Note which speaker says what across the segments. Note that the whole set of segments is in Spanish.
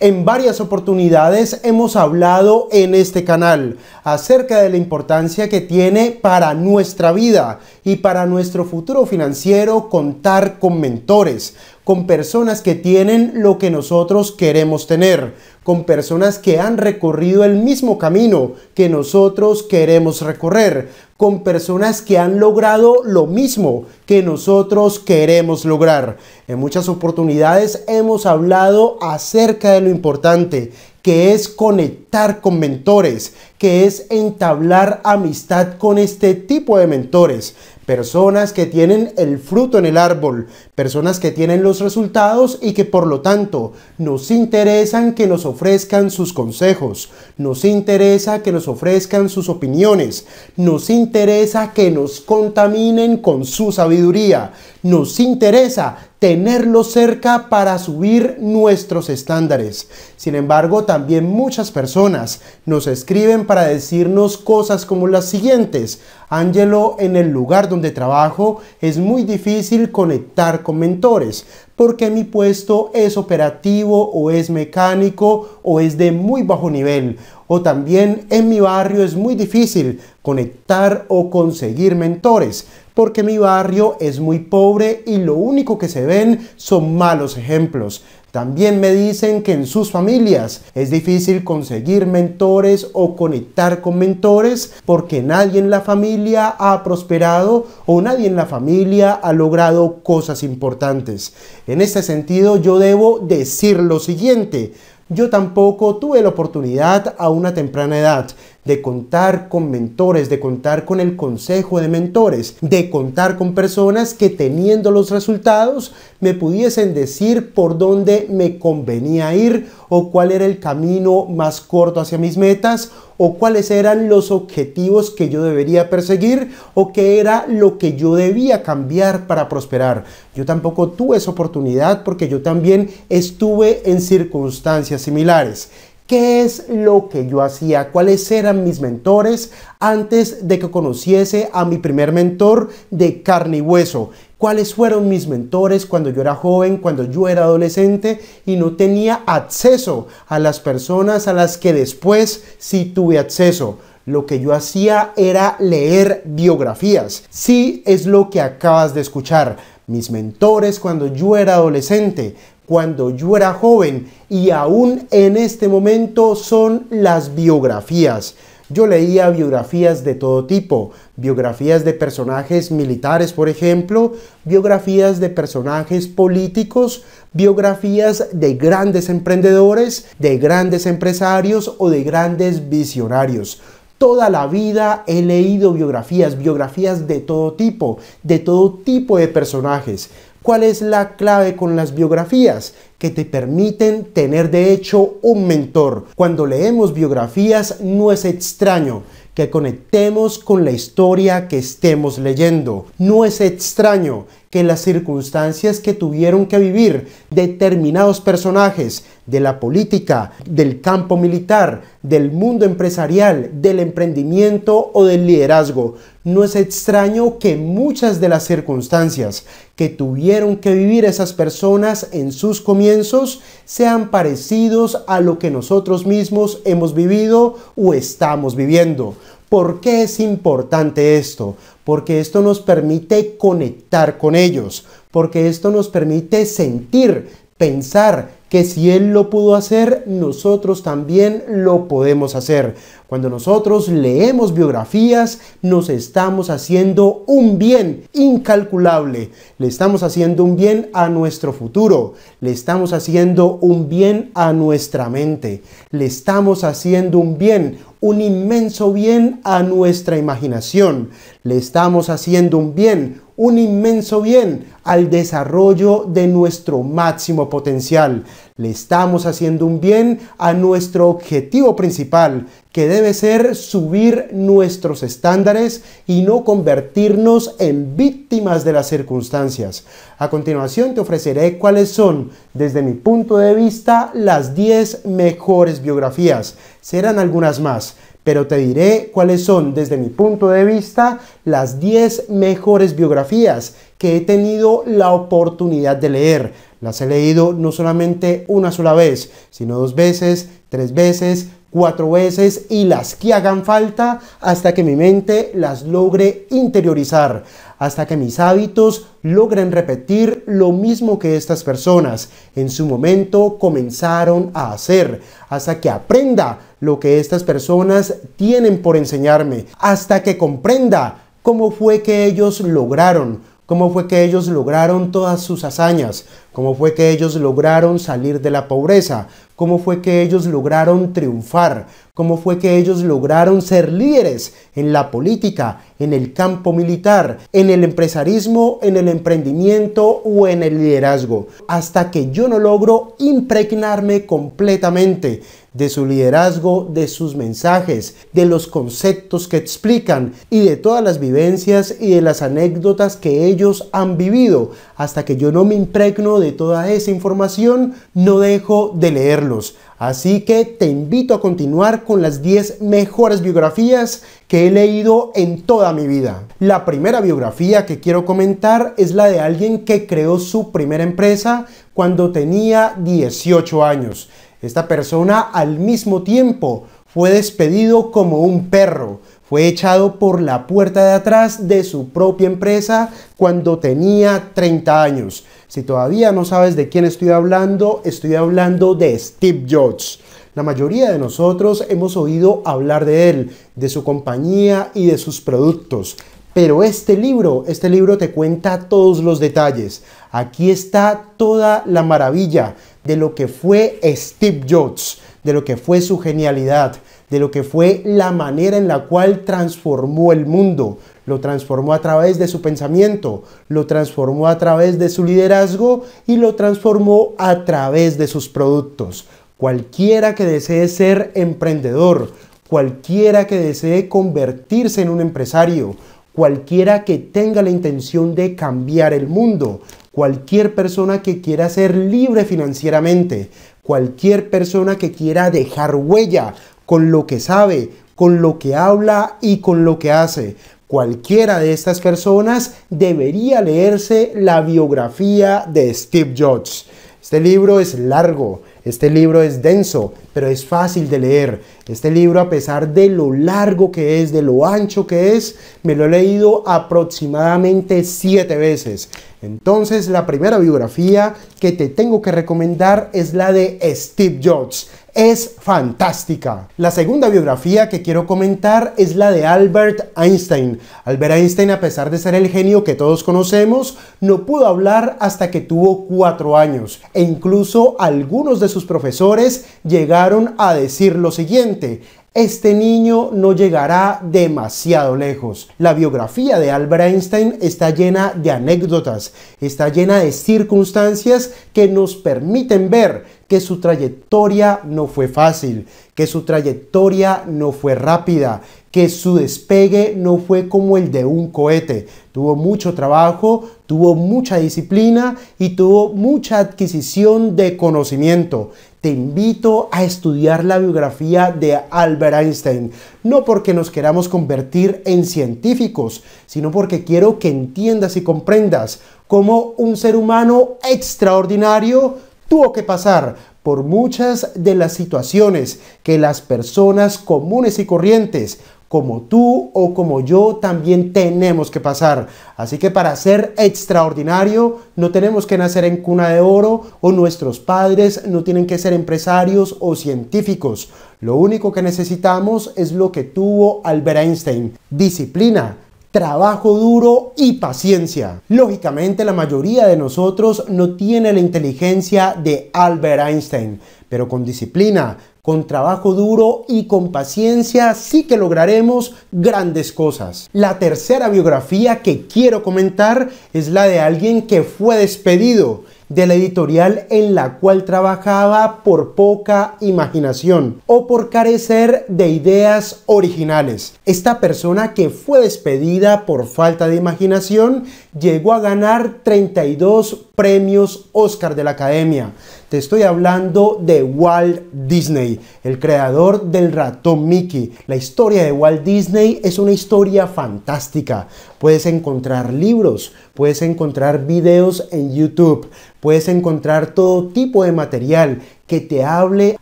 Speaker 1: En varias oportunidades hemos hablado en este canal acerca de la importancia que tiene para nuestra vida y para nuestro futuro financiero contar con mentores, con personas que tienen lo que nosotros queremos tener, con personas que han recorrido el mismo camino que nosotros queremos recorrer, con personas que han logrado lo mismo que nosotros queremos lograr. En muchas oportunidades hemos hablado acerca de lo importante que es conectar con mentores, que es entablar amistad con este tipo de mentores, personas que tienen el fruto en el árbol, personas que tienen los resultados y que por lo tanto nos interesan que nos ofrezcan sus consejos, nos interesa que nos ofrezcan sus opiniones, nos interesa que nos contaminen con su sabiduría, nos interesa tenerlo cerca para subir nuestros estándares. Sin embargo, también muchas personas nos escriben para decirnos cosas como las siguientes. Angelo, en el lugar donde trabajo es muy difícil conectar con mentores porque mi puesto es operativo o es mecánico o es de muy bajo nivel. O también en mi barrio es muy difícil conectar o conseguir mentores porque mi barrio es muy pobre y lo único que se ven son malos ejemplos. También me dicen que en sus familias es difícil conseguir mentores o conectar con mentores porque nadie en la familia ha prosperado o nadie en la familia ha logrado cosas importantes. En este sentido yo debo decir lo siguiente. Yo tampoco tuve la oportunidad a una temprana edad de contar con mentores, de contar con el consejo de mentores, de contar con personas que teniendo los resultados me pudiesen decir por dónde me convenía ir o cuál era el camino más corto hacia mis metas o cuáles eran los objetivos que yo debería perseguir o qué era lo que yo debía cambiar para prosperar. Yo tampoco tuve esa oportunidad porque yo también estuve en circunstancias similares qué es lo que yo hacía, cuáles eran mis mentores antes de que conociese a mi primer mentor de carne y hueso, cuáles fueron mis mentores cuando yo era joven, cuando yo era adolescente y no tenía acceso a las personas a las que después sí tuve acceso. Lo que yo hacía era leer biografías. Sí es lo que acabas de escuchar. Mis mentores cuando yo era adolescente cuando yo era joven y aún en este momento son las biografías. Yo leía biografías de todo tipo, biografías de personajes militares, por ejemplo, biografías de personajes políticos, biografías de grandes emprendedores, de grandes empresarios o de grandes visionarios. Toda la vida he leído biografías, biografías de todo tipo, de todo tipo de personajes. ¿Cuál es la clave con las biografías? Que te permiten tener de hecho un mentor. Cuando leemos biografías no es extraño que conectemos con la historia que estemos leyendo. No es extraño que las circunstancias que tuvieron que vivir determinados personajes de la política, del campo militar, del mundo empresarial, del emprendimiento o del liderazgo, no es extraño que muchas de las circunstancias que tuvieron que vivir esas personas en sus comienzos sean parecidos a lo que nosotros mismos hemos vivido o estamos viviendo. ¿Por qué es importante esto? porque esto nos permite conectar con ellos, porque esto nos permite sentir, pensar, que si Él lo pudo hacer, nosotros también lo podemos hacer. Cuando nosotros leemos biografías, nos estamos haciendo un bien incalculable. Le estamos haciendo un bien a nuestro futuro. Le estamos haciendo un bien a nuestra mente. Le estamos haciendo un bien, un inmenso bien a nuestra imaginación. Le estamos haciendo un bien, un inmenso bien al desarrollo de nuestro máximo potencial. Le estamos haciendo un bien a nuestro objetivo principal, que debe ser subir nuestros estándares y no convertirnos en víctimas de las circunstancias. A continuación te ofreceré cuáles son, desde mi punto de vista, las 10 mejores biografías. Serán algunas más pero te diré cuáles son, desde mi punto de vista, las 10 mejores biografías que he tenido la oportunidad de leer. Las he leído no solamente una sola vez, sino dos veces, tres veces, cuatro veces y las que hagan falta hasta que mi mente las logre interiorizar hasta que mis hábitos logren repetir lo mismo que estas personas en su momento comenzaron a hacer, hasta que aprenda lo que estas personas tienen por enseñarme, hasta que comprenda cómo fue que ellos lograron cómo fue que ellos lograron todas sus hazañas, cómo fue que ellos lograron salir de la pobreza, cómo fue que ellos lograron triunfar, cómo fue que ellos lograron ser líderes en la política, en el campo militar, en el empresarismo, en el emprendimiento o en el liderazgo, hasta que yo no logro impregnarme completamente de su liderazgo, de sus mensajes, de los conceptos que explican y de todas las vivencias y de las anécdotas que ellos han vivido. Hasta que yo no me impregno de toda esa información, no dejo de leerlos. Así que te invito a continuar con las 10 mejores biografías que he leído en toda mi vida. La primera biografía que quiero comentar es la de alguien que creó su primera empresa cuando tenía 18 años. Esta persona al mismo tiempo fue despedido como un perro, fue echado por la puerta de atrás de su propia empresa cuando tenía 30 años. Si todavía no sabes de quién estoy hablando, estoy hablando de Steve Jobs. La mayoría de nosotros hemos oído hablar de él, de su compañía y de sus productos, pero este libro, este libro te cuenta todos los detalles. Aquí está toda la maravilla de lo que fue Steve Jobs, de lo que fue su genialidad, de lo que fue la manera en la cual transformó el mundo. Lo transformó a través de su pensamiento, lo transformó a través de su liderazgo y lo transformó a través de sus productos. Cualquiera que desee ser emprendedor, cualquiera que desee convertirse en un empresario, cualquiera que tenga la intención de cambiar el mundo, cualquier persona que quiera ser libre financieramente, cualquier persona que quiera dejar huella con lo que sabe, con lo que habla y con lo que hace. Cualquiera de estas personas debería leerse la biografía de Steve Jobs. Este libro es largo, este libro es denso, pero es fácil de leer. Este libro, a pesar de lo largo que es, de lo ancho que es, me lo he leído aproximadamente siete veces. Entonces, la primera biografía que te tengo que recomendar es la de Steve Jobs. Es fantástica. La segunda biografía que quiero comentar es la de Albert Einstein. Albert Einstein, a pesar de ser el genio que todos conocemos, no pudo hablar hasta que tuvo cuatro años. E incluso algunos de sus profesores llegaron a decir lo siguiente, este niño no llegará demasiado lejos. La biografía de Albert Einstein está llena de anécdotas, está llena de circunstancias que nos permiten ver que su trayectoria no fue fácil, que su trayectoria no fue rápida, que su despegue no fue como el de un cohete. Tuvo mucho trabajo, tuvo mucha disciplina y tuvo mucha adquisición de conocimiento. Te invito a estudiar la biografía de Albert Einstein, no porque nos queramos convertir en científicos, sino porque quiero que entiendas y comprendas cómo un ser humano extraordinario tuvo que pasar por muchas de las situaciones que las personas comunes y corrientes como tú o como yo también tenemos que pasar. Así que para ser extraordinario no tenemos que nacer en cuna de oro o nuestros padres no tienen que ser empresarios o científicos. Lo único que necesitamos es lo que tuvo Albert Einstein, disciplina trabajo duro y paciencia. Lógicamente la mayoría de nosotros no tiene la inteligencia de Albert Einstein, pero con disciplina, con trabajo duro y con paciencia sí que lograremos grandes cosas. La tercera biografía que quiero comentar es la de alguien que fue despedido de la editorial en la cual trabajaba por poca imaginación o por carecer de ideas originales. Esta persona que fue despedida por falta de imaginación llegó a ganar 32 premios Oscar de la Academia. Te estoy hablando de Walt Disney, el creador del ratón Mickey. La historia de Walt Disney es una historia fantástica. Puedes encontrar libros, puedes encontrar videos en YouTube, puedes encontrar todo tipo de material que te hable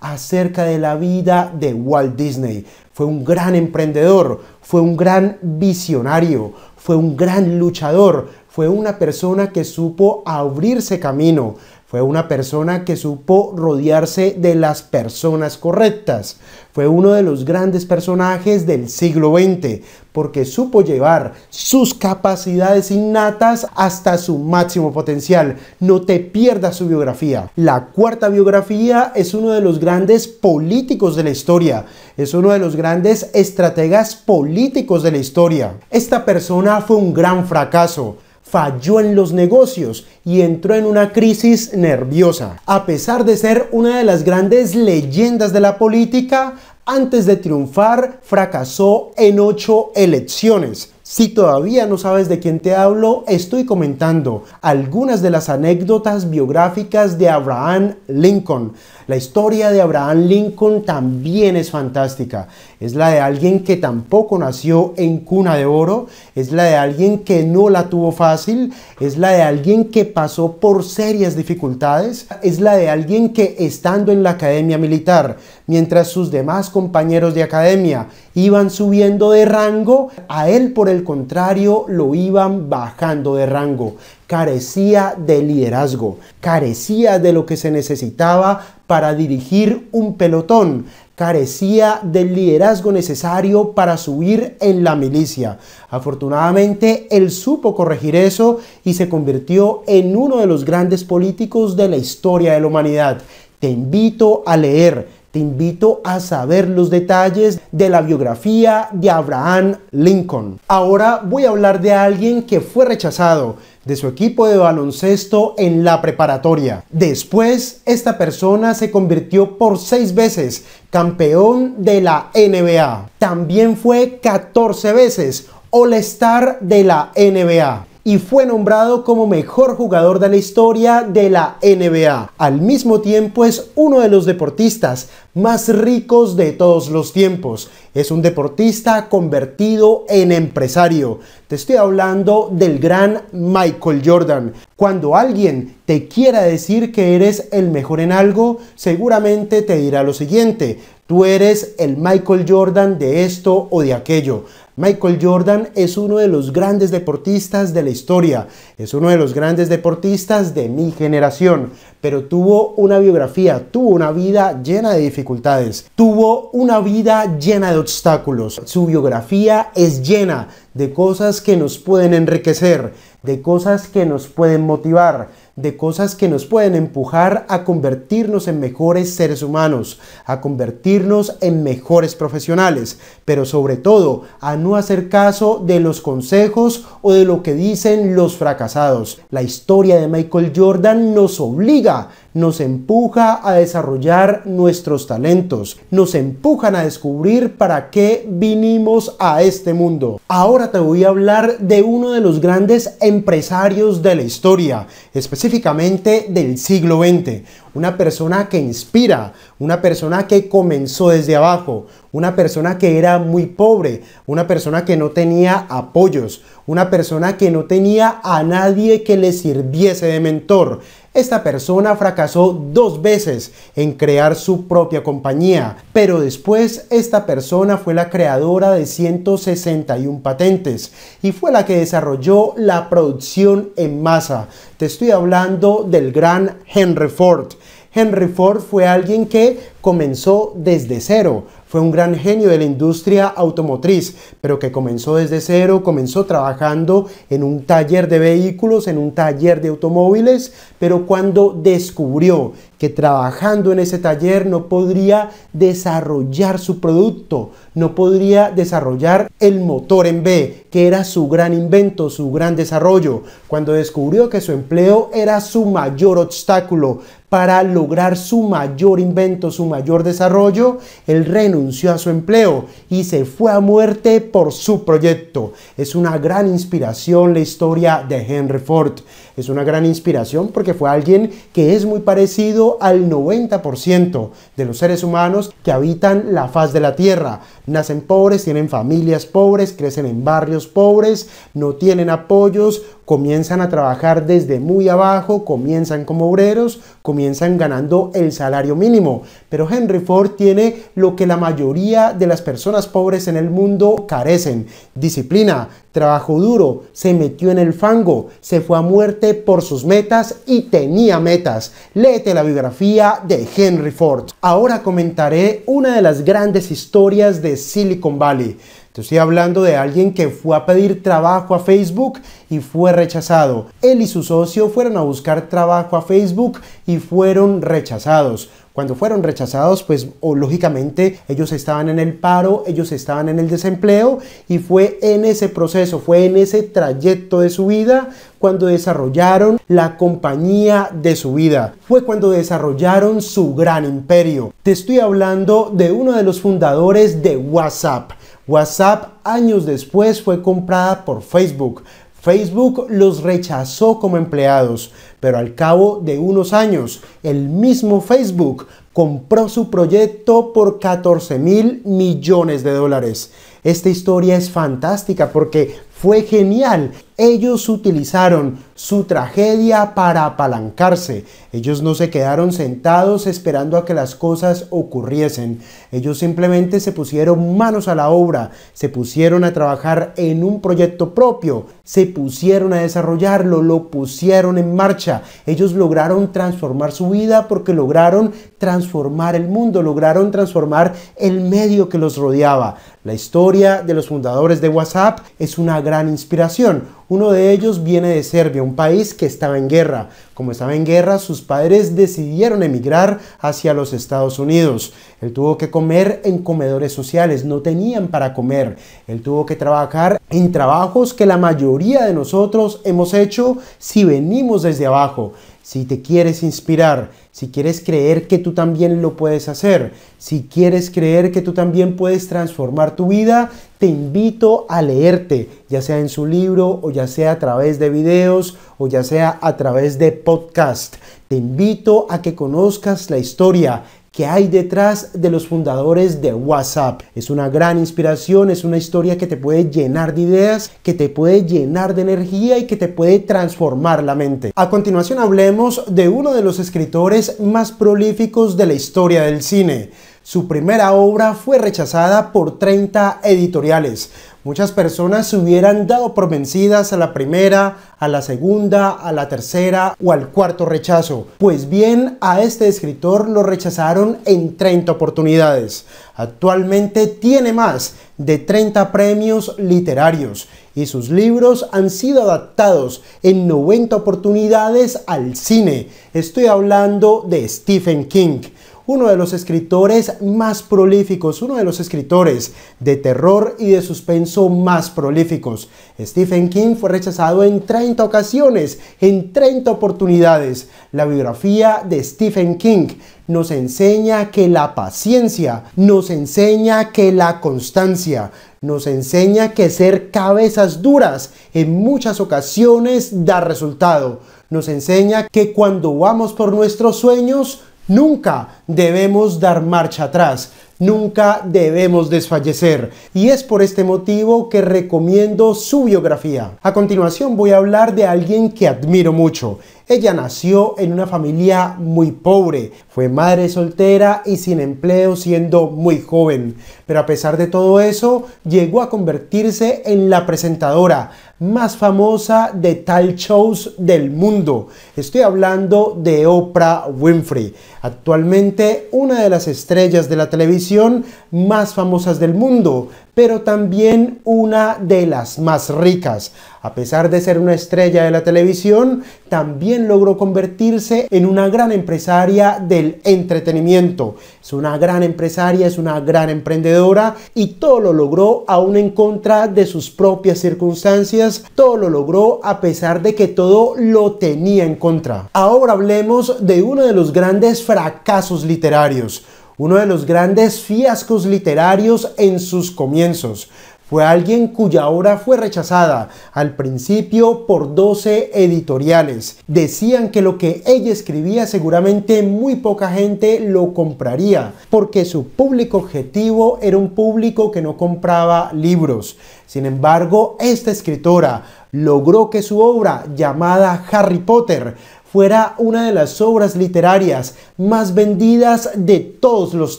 Speaker 1: acerca de la vida de Walt Disney. Fue un gran emprendedor, fue un gran visionario, fue un gran luchador, fue una persona que supo abrirse camino, fue una persona que supo rodearse de las personas correctas. Fue uno de los grandes personajes del siglo XX porque supo llevar sus capacidades innatas hasta su máximo potencial. No te pierdas su biografía. La cuarta biografía es uno de los grandes políticos de la historia. Es uno de los grandes estrategas políticos de la historia. Esta persona fue un gran fracaso falló en los negocios y entró en una crisis nerviosa. A pesar de ser una de las grandes leyendas de la política, antes de triunfar fracasó en ocho elecciones. Si todavía no sabes de quién te hablo, estoy comentando algunas de las anécdotas biográficas de Abraham Lincoln. La historia de Abraham Lincoln también es fantástica. Es la de alguien que tampoco nació en cuna de oro, es la de alguien que no la tuvo fácil, es la de alguien que pasó por serias dificultades, es la de alguien que estando en la academia militar, mientras sus demás compañeros de academia iban subiendo de rango, a él por el contrario lo iban bajando de rango carecía de liderazgo, carecía de lo que se necesitaba para dirigir un pelotón, carecía del liderazgo necesario para subir en la milicia. Afortunadamente, él supo corregir eso y se convirtió en uno de los grandes políticos de la historia de la humanidad. Te invito a leer, te invito a saber los detalles de la biografía de Abraham Lincoln. Ahora voy a hablar de alguien que fue rechazado, de su equipo de baloncesto en la preparatoria. Después, esta persona se convirtió por seis veces campeón de la NBA. También fue 14 veces All-Star de la NBA y fue nombrado como mejor jugador de la historia de la NBA. Al mismo tiempo es uno de los deportistas más ricos de todos los tiempos. Es un deportista convertido en empresario. Te estoy hablando del gran Michael Jordan. Cuando alguien te quiera decir que eres el mejor en algo, seguramente te dirá lo siguiente. Tú eres el Michael Jordan de esto o de aquello. Michael Jordan es uno de los grandes deportistas de la historia, es uno de los grandes deportistas de mi generación, pero tuvo una biografía, tuvo una vida llena de dificultades, tuvo una vida llena de obstáculos. Su biografía es llena de cosas que nos pueden enriquecer, de cosas que nos pueden motivar de cosas que nos pueden empujar a convertirnos en mejores seres humanos, a convertirnos en mejores profesionales, pero sobre todo a no hacer caso de los consejos o de lo que dicen los fracasados. La historia de Michael Jordan nos obliga nos empuja a desarrollar nuestros talentos, nos empujan a descubrir para qué vinimos a este mundo. Ahora te voy a hablar de uno de los grandes empresarios de la historia, específicamente del siglo XX, una persona que inspira, una persona que comenzó desde abajo, una persona que era muy pobre, una persona que no tenía apoyos, una persona que no tenía a nadie que le sirviese de mentor. Esta persona fracasó dos veces en crear su propia compañía, pero después esta persona fue la creadora de 161 patentes y fue la que desarrolló la producción en masa. Te estoy hablando del gran Henry Ford. Henry Ford fue alguien que comenzó desde cero fue un gran genio de la industria automotriz, pero que comenzó desde cero, comenzó trabajando en un taller de vehículos, en un taller de automóviles, pero cuando descubrió que trabajando en ese taller no podría desarrollar su producto, no podría desarrollar el motor en B, que era su gran invento, su gran desarrollo, cuando descubrió que su empleo era su mayor obstáculo para lograr su mayor invento, su mayor desarrollo, él renunció a su empleo y se fue a muerte por su proyecto. Es una gran inspiración la historia de Henry Ford. Es una gran inspiración porque fue alguien que es muy parecido al 90% de los seres humanos que habitan la faz de la Tierra. Nacen pobres, tienen familias pobres, crecen en barrios pobres, no tienen apoyos, comienzan a trabajar desde muy abajo, comienzan como obreros, comienzan ganando el salario mínimo. Pero Henry Ford tiene lo que la mayoría de las personas pobres en el mundo carecen, disciplina, Trabajo duro, se metió en el fango, se fue a muerte por sus metas y tenía metas. Léete la biografía de Henry Ford. Ahora comentaré una de las grandes historias de Silicon Valley. Te estoy hablando de alguien que fue a pedir trabajo a Facebook y fue rechazado. Él y su socio fueron a buscar trabajo a Facebook y fueron rechazados. Cuando fueron rechazados, pues lógicamente ellos estaban en el paro, ellos estaban en el desempleo y fue en ese proceso, fue en ese trayecto de su vida cuando desarrollaron la compañía de su vida. Fue cuando desarrollaron su gran imperio. Te estoy hablando de uno de los fundadores de WhatsApp. WhatsApp años después fue comprada por Facebook. Facebook los rechazó como empleados, pero al cabo de unos años, el mismo Facebook compró su proyecto por 14 mil millones de dólares. Esta historia es fantástica porque fue genial. Ellos utilizaron su tragedia para apalancarse. Ellos no se quedaron sentados esperando a que las cosas ocurriesen. Ellos simplemente se pusieron manos a la obra, se pusieron a trabajar en un proyecto propio, se pusieron a desarrollarlo, lo pusieron en marcha. Ellos lograron transformar su vida porque lograron transformar el mundo, lograron transformar el medio que los rodeaba. La historia de los fundadores de WhatsApp es una gran inspiración. Uno de ellos viene de Serbia, un país que estaba en guerra. Como estaba en guerra, sus padres decidieron emigrar hacia los Estados Unidos. Él tuvo que comer en comedores sociales, no tenían para comer. Él tuvo que trabajar en trabajos que la mayoría de nosotros hemos hecho si venimos desde abajo si te quieres inspirar, si quieres creer que tú también lo puedes hacer, si quieres creer que tú también puedes transformar tu vida, te invito a leerte, ya sea en su libro o ya sea a través de videos o ya sea a través de podcast. Te invito a que conozcas la historia, que hay detrás de los fundadores de WhatsApp. Es una gran inspiración, es una historia que te puede llenar de ideas, que te puede llenar de energía y que te puede transformar la mente. A continuación hablemos de uno de los escritores más prolíficos de la historia del cine. Su primera obra fue rechazada por 30 editoriales. Muchas personas se hubieran dado por vencidas a la primera, a la segunda, a la tercera o al cuarto rechazo. Pues bien, a este escritor lo rechazaron en 30 oportunidades. Actualmente tiene más de 30 premios literarios y sus libros han sido adaptados en 90 oportunidades al cine. Estoy hablando de Stephen King uno de los escritores más prolíficos, uno de los escritores de terror y de suspenso más prolíficos. Stephen King fue rechazado en 30 ocasiones, en 30 oportunidades. La biografía de Stephen King nos enseña que la paciencia, nos enseña que la constancia, nos enseña que ser cabezas duras en muchas ocasiones da resultado. Nos enseña que cuando vamos por nuestros sueños, Nunca debemos dar marcha atrás, nunca debemos desfallecer y es por este motivo que recomiendo su biografía. A continuación voy a hablar de alguien que admiro mucho. Ella nació en una familia muy pobre, fue madre soltera y sin empleo siendo muy joven, pero a pesar de todo eso llegó a convertirse en la presentadora más famosa de tal shows del mundo. Estoy hablando de Oprah Winfrey, actualmente una de las estrellas de la televisión más famosas del mundo, pero también una de las más ricas. A pesar de ser una estrella de la televisión, también logró convertirse en una gran empresaria del entretenimiento es una gran empresaria, es una gran emprendedora y todo lo logró aún en contra de sus propias circunstancias, todo lo logró a pesar de que todo lo tenía en contra. Ahora hablemos de uno de los grandes fracasos literarios, uno de los grandes fiascos literarios en sus comienzos fue alguien cuya obra fue rechazada al principio por 12 editoriales. Decían que lo que ella escribía seguramente muy poca gente lo compraría, porque su público objetivo era un público que no compraba libros. Sin embargo, esta escritora logró que su obra llamada Harry Potter fuera una de las obras literarias más vendidas de todos los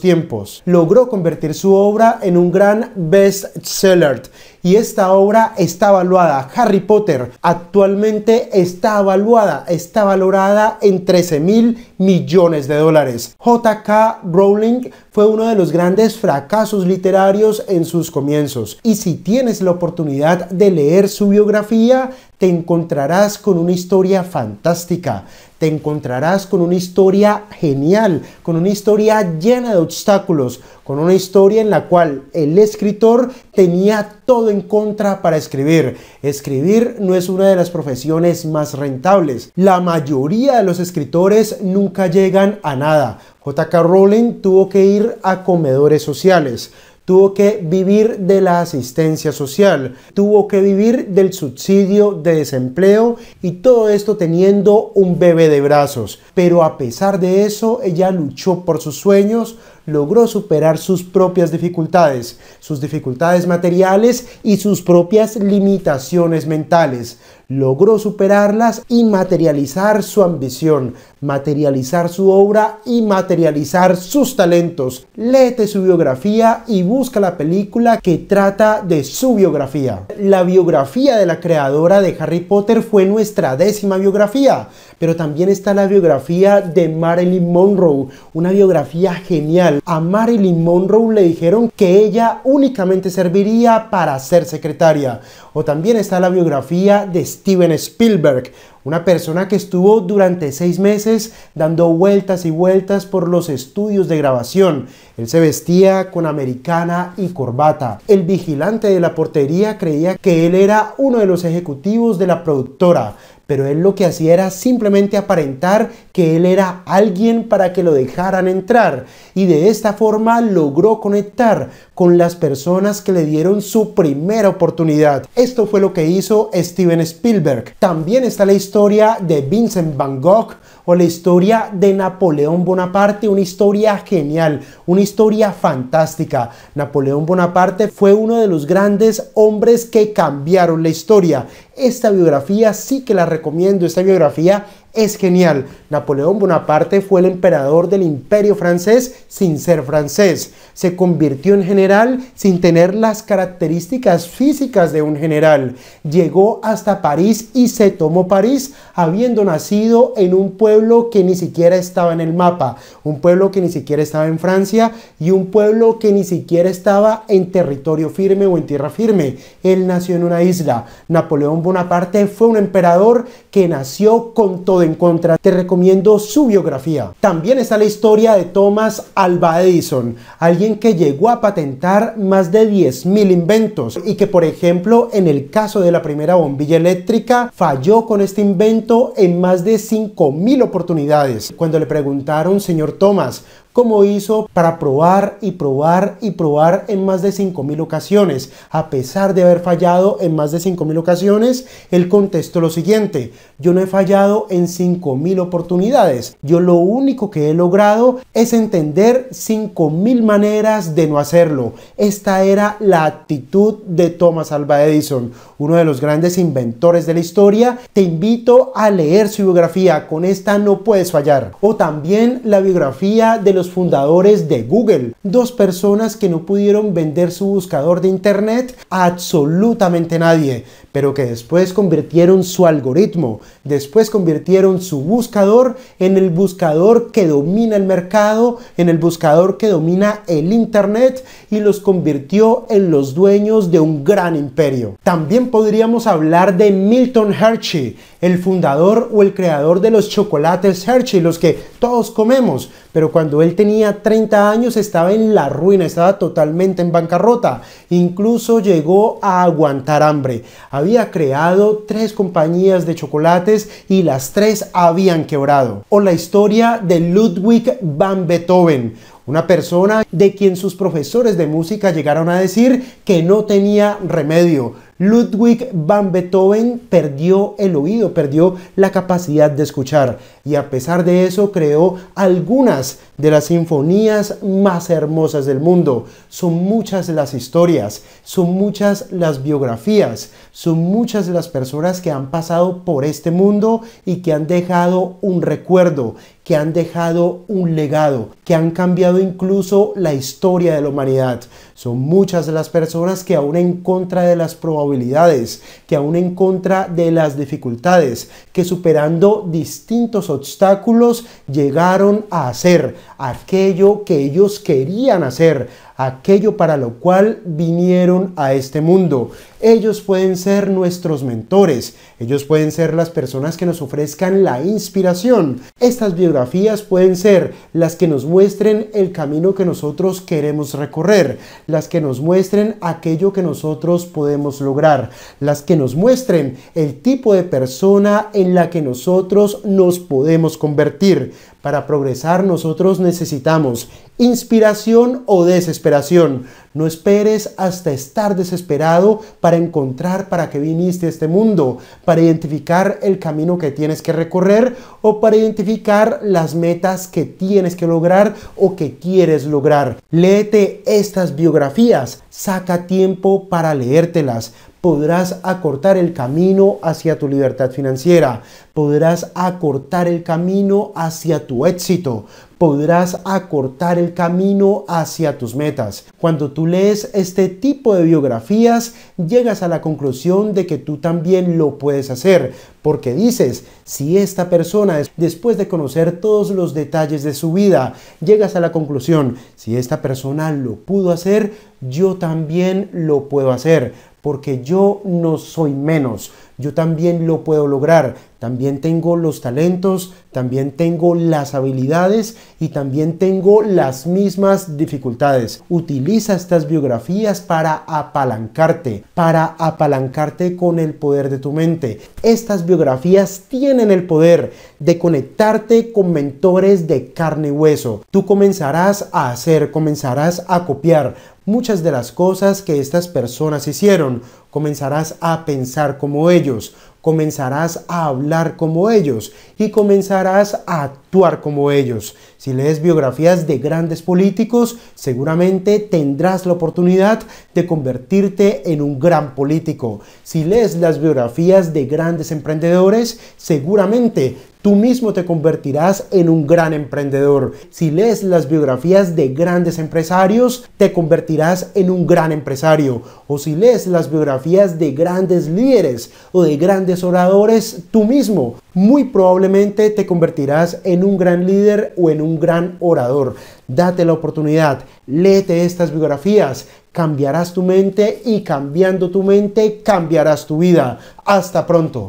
Speaker 1: tiempos. Logró convertir su obra en un gran best-seller y esta obra está evaluada, Harry Potter actualmente está evaluada, está valorada en 13 mil millones de dólares. JK Rowling fue uno de los grandes fracasos literarios en sus comienzos y si tienes la oportunidad de leer su biografía, te encontrarás con una historia fantástica te encontrarás con una historia genial, con una historia llena de obstáculos, con una historia en la cual el escritor tenía todo en contra para escribir. Escribir no es una de las profesiones más rentables. La mayoría de los escritores nunca llegan a nada. JK Rowling tuvo que ir a comedores sociales tuvo que vivir de la asistencia social, tuvo que vivir del subsidio de desempleo y todo esto teniendo un bebé de brazos. Pero a pesar de eso, ella luchó por sus sueños, logró superar sus propias dificultades, sus dificultades materiales y sus propias limitaciones mentales. Logró superarlas y materializar su ambición, materializar su obra y materializar sus talentos. Léete su biografía y busca la película que trata de su biografía. La biografía de la creadora de Harry Potter fue nuestra décima biografía pero también está la biografía de Marilyn Monroe, una biografía genial. A Marilyn Monroe le dijeron que ella únicamente serviría para ser secretaria. O también está la biografía de Steven Spielberg, una persona que estuvo durante seis meses dando vueltas y vueltas por los estudios de grabación. Él se vestía con americana y corbata. El vigilante de la portería creía que él era uno de los ejecutivos de la productora pero él lo que hacía era simplemente aparentar que él era alguien para que lo dejaran entrar y de esta forma logró conectar con las personas que le dieron su primera oportunidad. Esto fue lo que hizo Steven Spielberg. También está la historia de Vincent Van Gogh, o la historia de Napoleón Bonaparte, una historia genial, una historia fantástica. Napoleón Bonaparte fue uno de los grandes hombres que cambiaron la historia. Esta biografía sí que la recomiendo, esta biografía es genial. Napoleón Bonaparte fue el emperador del imperio francés sin ser francés. Se convirtió en general sin tener las características físicas de un general. Llegó hasta París y se tomó París habiendo nacido en un pueblo que ni siquiera estaba en el mapa, un pueblo que ni siquiera estaba en Francia y un pueblo que ni siquiera estaba en territorio firme o en tierra firme. Él nació en una isla. Napoleón Bonaparte fue un emperador que nació con todo en contra, te recomiendo su biografía. También está la historia de Thomas Alva Edison, alguien que llegó a patentar más de 10.000 inventos y que por ejemplo en el caso de la primera bombilla eléctrica falló con este invento en más de 5.000 oportunidades. Cuando le preguntaron, señor Thomas, como hizo para probar y probar y probar en más de 5.000 ocasiones. A pesar de haber fallado en más de 5.000 ocasiones, él contestó lo siguiente, yo no he fallado en 5.000 oportunidades, yo lo único que he logrado es entender 5.000 maneras de no hacerlo. Esta era la actitud de Thomas Alva Edison, uno de los grandes inventores de la historia. Te invito a leer su biografía, con esta no puedes fallar. O también la biografía de los fundadores de Google, dos personas que no pudieron vender su buscador de Internet a absolutamente nadie, pero que después convirtieron su algoritmo, después convirtieron su buscador en el buscador que domina el mercado, en el buscador que domina el Internet y los convirtió en los dueños de un gran imperio. También podríamos hablar de Milton Hershey, el fundador o el creador de los chocolates Hershey, los que todos comemos, pero cuando él tenía 30 años estaba en la ruina, estaba totalmente en bancarrota, incluso llegó a aguantar hambre. Había creado tres compañías de chocolates y las tres habían quebrado. O la historia de Ludwig van Beethoven, una persona de quien sus profesores de música llegaron a decir que no tenía remedio. Ludwig van Beethoven perdió el oído, perdió la capacidad de escuchar y a pesar de eso creó algunas de las sinfonías más hermosas del mundo. Son muchas las historias, son muchas las biografías, son muchas de las personas que han pasado por este mundo y que han dejado un recuerdo, que han dejado un legado, que han cambiado incluso la historia de la humanidad. Son muchas de las personas que aún en contra de las probabilidades, que aún en contra de las dificultades, que superando distintos obstáculos llegaron a hacer aquello que ellos querían hacer, aquello para lo cual vinieron a este mundo. Ellos pueden ser nuestros mentores, ellos pueden ser las personas que nos ofrezcan la inspiración. Estas biografías pueden ser las que nos muestren el camino que nosotros queremos recorrer, las que nos muestren aquello que nosotros podemos lograr, las que nos muestren el tipo de persona en la que nosotros nos podemos convertir. Para progresar nosotros necesitamos inspiración o desesperación. No esperes hasta estar desesperado para encontrar para qué viniste a este mundo, para identificar el camino que tienes que recorrer o para identificar las metas que tienes que lograr o que quieres lograr. Léete estas biografías, saca tiempo para leértelas, podrás acortar el camino hacia tu libertad financiera podrás acortar el camino hacia tu éxito, podrás acortar el camino hacia tus metas. Cuando tú lees este tipo de biografías, llegas a la conclusión de que tú también lo puedes hacer, porque dices, si esta persona, después de conocer todos los detalles de su vida, llegas a la conclusión, si esta persona lo pudo hacer, yo también lo puedo hacer, porque yo no soy menos yo también lo puedo lograr, también tengo los talentos, también tengo las habilidades y también tengo las mismas dificultades. Utiliza estas biografías para apalancarte, para apalancarte con el poder de tu mente. Estas biografías tienen el poder de conectarte con mentores de carne y hueso. Tú comenzarás a hacer, comenzarás a copiar, muchas de las cosas que estas personas hicieron. Comenzarás a pensar como ellos, comenzarás a hablar como ellos y comenzarás a actuar como ellos. Si lees biografías de grandes políticos, seguramente tendrás la oportunidad de convertirte en un gran político. Si lees las biografías de grandes emprendedores, seguramente Tú mismo te convertirás en un gran emprendedor. Si lees las biografías de grandes empresarios, te convertirás en un gran empresario. O si lees las biografías de grandes líderes o de grandes oradores, tú mismo muy probablemente te convertirás en un gran líder o en un gran orador. Date la oportunidad, léete estas biografías, cambiarás tu mente y cambiando tu mente cambiarás tu vida. Hasta pronto.